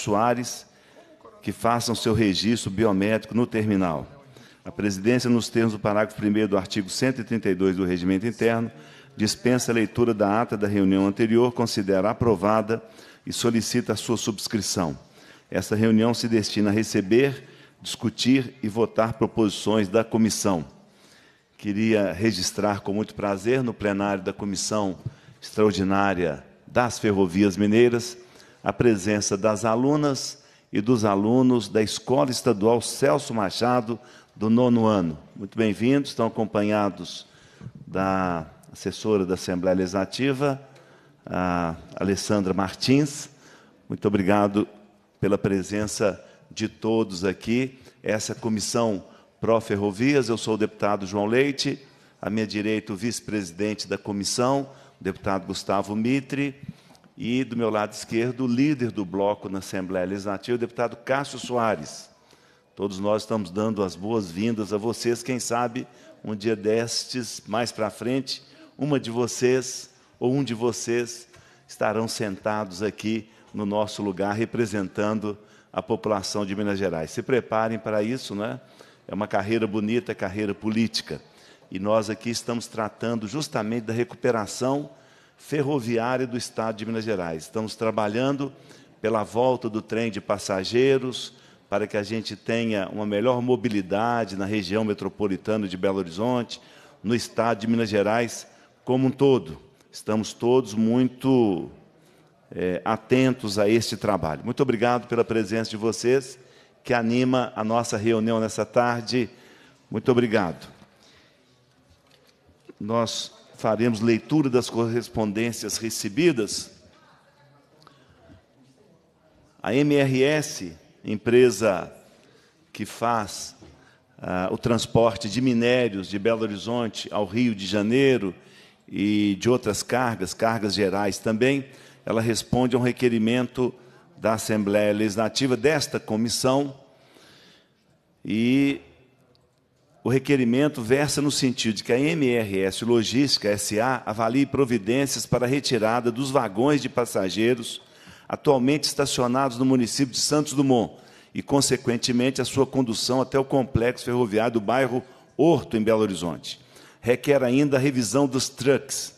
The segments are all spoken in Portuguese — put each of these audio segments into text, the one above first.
Soares que façam seu registro biométrico no terminal. A presidência, nos termos do parágrafo 1 do artigo 132 do Regimento Interno, dispensa a leitura da ata da reunião anterior, considera aprovada e solicita a sua subscrição. Esta reunião se destina a receber, discutir e votar proposições da comissão. Queria registrar com muito prazer no plenário da Comissão Extraordinária das Ferrovias Mineiras a presença das alunas e dos alunos da Escola Estadual Celso Machado, do nono ano. Muito bem-vindos, estão acompanhados da assessora da Assembleia Legislativa, a Alessandra Martins. Muito obrigado pela presença de todos aqui. Essa é comissão pró-ferrovias, eu sou o deputado João Leite, à minha direita o vice-presidente da comissão, o deputado Gustavo Mitre, e do meu lado esquerdo, o líder do bloco na Assembleia Legislativa, o deputado Cássio Soares. Todos nós estamos dando as boas-vindas a vocês, quem sabe um dia destes, mais para frente, uma de vocês ou um de vocês estarão sentados aqui no nosso lugar representando a população de Minas Gerais. Se preparem para isso, né? É uma carreira bonita, é carreira política. E nós aqui estamos tratando justamente da recuperação ferroviária do Estado de Minas Gerais. Estamos trabalhando pela volta do trem de passageiros, para que a gente tenha uma melhor mobilidade na região metropolitana de Belo Horizonte, no Estado de Minas Gerais como um todo. Estamos todos muito é, atentos a este trabalho. Muito obrigado pela presença de vocês, que anima a nossa reunião nessa tarde. Muito obrigado. Nós faremos leitura das correspondências recebidas. A MRS, empresa que faz uh, o transporte de minérios de Belo Horizonte ao Rio de Janeiro e de outras cargas, cargas gerais também, ela responde a um requerimento da Assembleia Legislativa desta comissão e o requerimento versa no sentido de que a MRS Logística SA avalie providências para a retirada dos vagões de passageiros atualmente estacionados no município de Santos Dumont e, consequentemente, a sua condução até o complexo ferroviário do bairro Horto, em Belo Horizonte. Requer ainda a revisão dos trucks,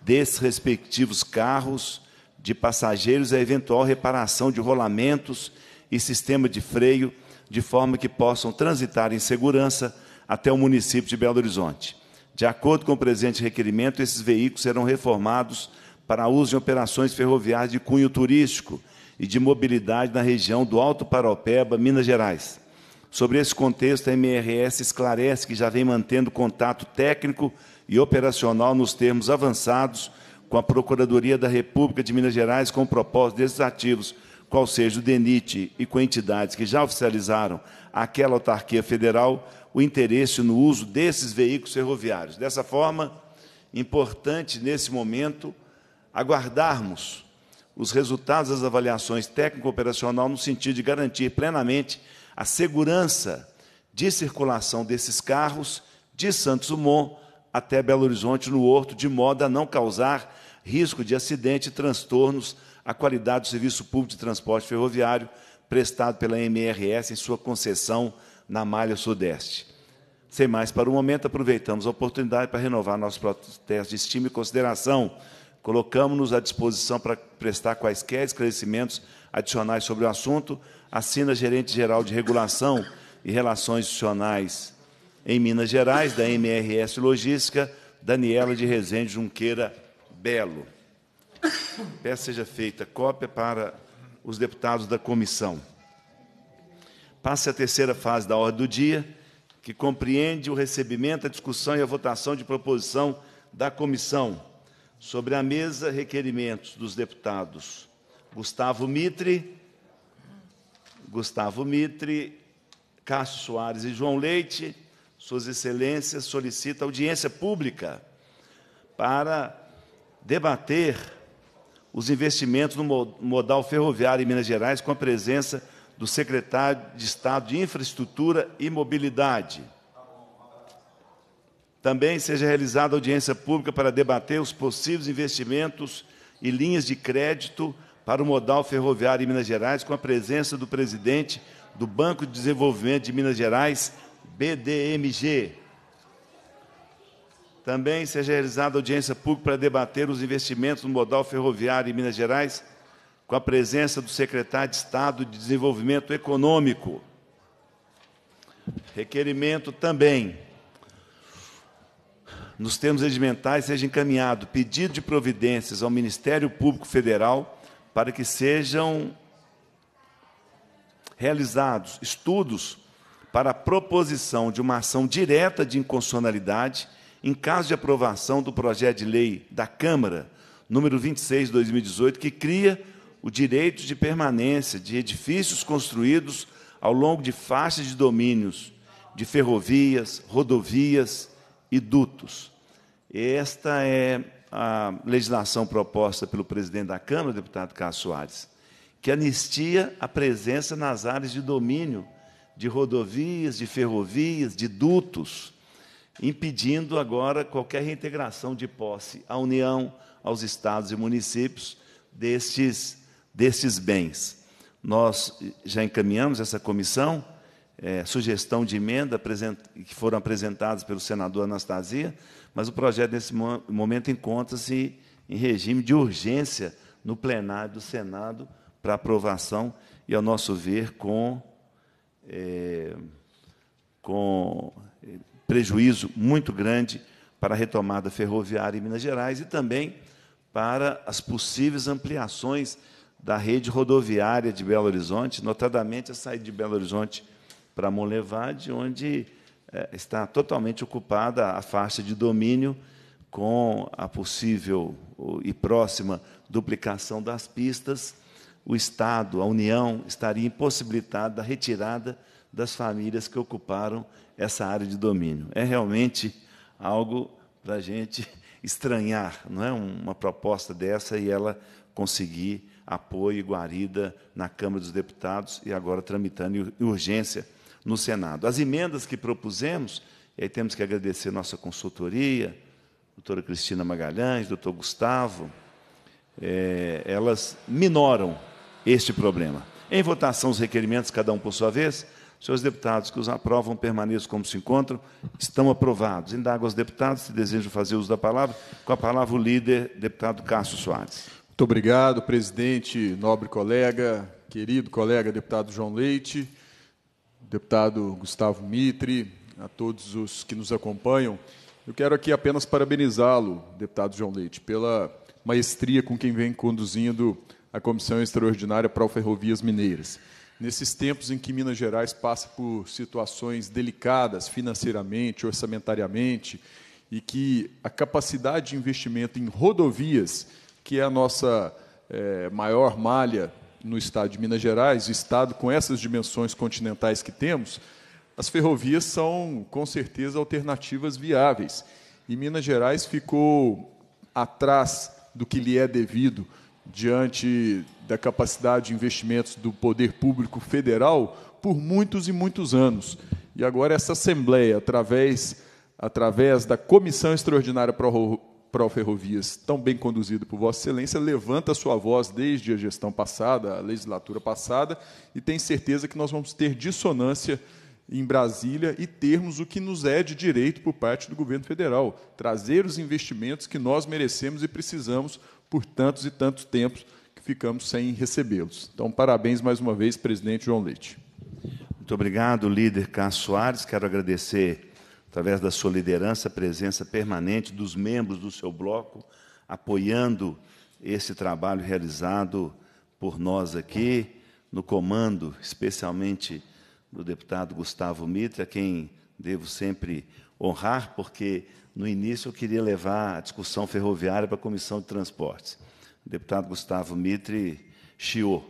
desses respectivos carros de passageiros e a eventual reparação de rolamentos e sistema de freio, de forma que possam transitar em segurança até o município de Belo Horizonte. De acordo com o presente requerimento, esses veículos serão reformados para uso em operações ferroviárias de cunho turístico e de mobilidade na região do Alto Paropeba, Minas Gerais. Sobre esse contexto, a MRS esclarece que já vem mantendo contato técnico e operacional nos termos avançados com a Procuradoria da República de Minas Gerais com o propósito desses ativos qual seja o DENIT e com entidades que já oficializaram aquela autarquia federal, o interesse no uso desses veículos ferroviários. Dessa forma, importante nesse momento aguardarmos os resultados das avaliações técnico-operacional no sentido de garantir plenamente a segurança de circulação desses carros de Santos Dumont até Belo Horizonte no Horto, de modo a não causar risco de acidente e transtornos a qualidade do serviço público de transporte ferroviário prestado pela MRS em sua concessão na Malha Sudeste. Sem mais para o momento, aproveitamos a oportunidade para renovar nosso protesto de estima e consideração. Colocamos-nos à disposição para prestar quaisquer esclarecimentos adicionais sobre o assunto. Assina gerente-geral de regulação e relações institucionais em Minas Gerais, da MRS Logística, Daniela de Rezende Junqueira Belo. Peço seja feita cópia para os deputados da comissão. Passe a terceira fase da ordem do dia, que compreende o recebimento, a discussão e a votação de proposição da comissão sobre a mesa requerimentos dos deputados Gustavo Mitre, Gustavo Mitre, Cássio Soares e João Leite, suas excelências solicita audiência pública para debater os investimentos no modal ferroviário em Minas Gerais, com a presença do secretário de Estado de Infraestrutura e Mobilidade. Também seja realizada audiência pública para debater os possíveis investimentos e linhas de crédito para o modal ferroviário em Minas Gerais, com a presença do presidente do Banco de Desenvolvimento de Minas Gerais, BDMG. Também seja realizada audiência pública para debater os investimentos no modal ferroviário em Minas Gerais, com a presença do secretário de Estado de Desenvolvimento Econômico. Requerimento também. Nos termos regimentais, seja encaminhado pedido de providências ao Ministério Público Federal para que sejam realizados estudos para a proposição de uma ação direta de inconstitucionalidade em caso de aprovação do projeto de lei da Câmara, número 26 de 2018, que cria o direito de permanência de edifícios construídos ao longo de faixas de domínios de ferrovias, rodovias e dutos. Esta é a legislação proposta pelo presidente da Câmara, deputado Carlos Soares, que anistia a presença nas áreas de domínio de rodovias, de ferrovias, de dutos, impedindo agora qualquer reintegração de posse à União, aos estados e municípios destes, destes bens. Nós já encaminhamos essa comissão, é, sugestão de emenda que foram apresentadas pelo senador Anastasia, mas o projeto, nesse momento, encontra-se em regime de urgência no plenário do Senado para aprovação e, ao nosso ver, com, é, com prejuízo muito grande para a retomada ferroviária em Minas Gerais e também para as possíveis ampliações da rede rodoviária de Belo Horizonte, notadamente a saída de Belo Horizonte para Molevade, onde é, está totalmente ocupada a faixa de domínio com a possível e próxima duplicação das pistas, o Estado, a União, estaria impossibilitada da retirada das famílias que ocuparam essa área de domínio. É realmente algo para a gente estranhar, não é? Uma proposta dessa e ela conseguir apoio e guarida na Câmara dos Deputados e agora tramitando em urgência no Senado. As emendas que propusemos, e aí temos que agradecer nossa consultoria, doutora Cristina Magalhães, doutor Gustavo, é, elas minoram este problema. Em votação, os requerimentos, cada um por sua vez. Senhores deputados que os aprovam, permaneçam como se encontram, estão aprovados. Indago aos deputados se desejam fazer uso da palavra. Com a palavra, o líder, deputado Cássio Soares. Muito obrigado, presidente, nobre colega, querido colega, deputado João Leite, deputado Gustavo Mitre, a todos os que nos acompanham. Eu quero aqui apenas parabenizá-lo, deputado João Leite, pela maestria com quem vem conduzindo a Comissão Extraordinária para o Ferrovias Mineiras. Nesses tempos em que Minas Gerais passa por situações delicadas financeiramente, orçamentariamente, e que a capacidade de investimento em rodovias, que é a nossa é, maior malha no estado de Minas Gerais, estado com essas dimensões continentais que temos, as ferrovias são, com certeza, alternativas viáveis. E Minas Gerais ficou atrás do que lhe é devido diante da capacidade de investimentos do poder público federal por muitos e muitos anos. E agora essa Assembleia, através, através da Comissão Extraordinária para ferrovias tão bem conduzida por Vossa Excelência, levanta a sua voz desde a gestão passada, a legislatura passada, e tem certeza que nós vamos ter dissonância em Brasília e termos o que nos é de direito por parte do governo federal, trazer os investimentos que nós merecemos e precisamos por tantos e tantos tempos que ficamos sem recebê-los. Então, parabéns mais uma vez, presidente João Leite. Muito obrigado, líder Cássio Soares. Quero agradecer, através da sua liderança, a presença permanente dos membros do seu bloco, apoiando esse trabalho realizado por nós aqui, no comando, especialmente do deputado Gustavo Mitra, quem devo sempre honrar, porque no início eu queria levar a discussão ferroviária para a Comissão de Transportes. O deputado Gustavo Mitre chiou,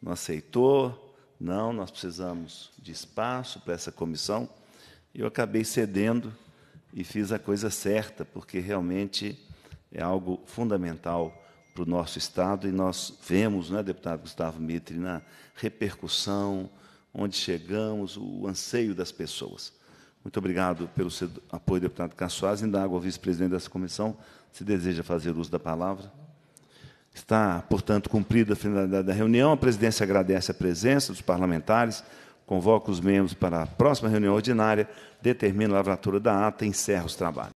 não aceitou, não, nós precisamos de espaço para essa comissão. Eu acabei cedendo e fiz a coisa certa, porque realmente é algo fundamental para o nosso Estado, e nós vemos, né, deputado Gustavo Mitre, na repercussão, onde chegamos, o anseio das pessoas. Muito obrigado pelo seu apoio, deputado Cassoaz. Indago ao vice-presidente dessa comissão se deseja fazer uso da palavra. Está, portanto, cumprida a finalidade da reunião. A presidência agradece a presença dos parlamentares, convoca os membros para a próxima reunião ordinária, determina a lavratura da ata e encerra os trabalhos.